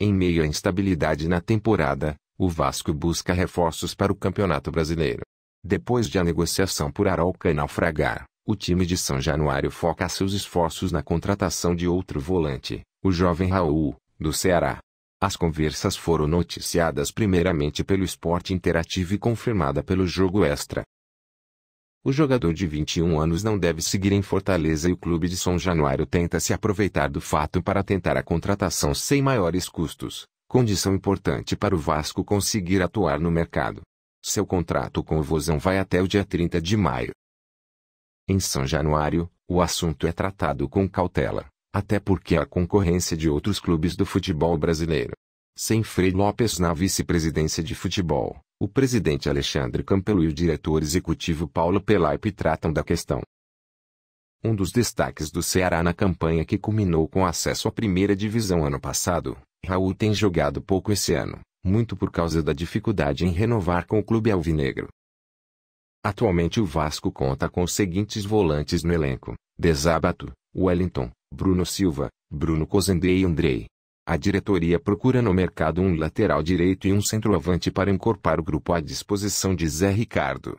Em meio à instabilidade na temporada, o Vasco busca reforços para o Campeonato Brasileiro. Depois de a negociação por Arauca naufragar, o time de São Januário foca seus esforços na contratação de outro volante, o jovem Raul, do Ceará. As conversas foram noticiadas primeiramente pelo Esporte Interativo e confirmada pelo Jogo Extra. O jogador de 21 anos não deve seguir em Fortaleza e o clube de São Januário tenta se aproveitar do fato para tentar a contratação sem maiores custos, condição importante para o Vasco conseguir atuar no mercado. Seu contrato com o Vozão vai até o dia 30 de maio. Em São Januário, o assunto é tratado com cautela, até porque há concorrência de outros clubes do futebol brasileiro. Sem Frei Lopes na vice-presidência de futebol, o presidente Alexandre Campelo e o diretor executivo Paulo Pelaipe tratam da questão. Um dos destaques do Ceará na campanha que culminou com acesso à primeira divisão ano passado, Raul tem jogado pouco esse ano, muito por causa da dificuldade em renovar com o clube alvinegro. Atualmente o Vasco conta com os seguintes volantes no elenco: Desabato, Wellington, Bruno Silva, Bruno Cozende e Andrei. A diretoria procura no mercado um lateral direito e um centroavante para encorpar o grupo à disposição de Zé Ricardo.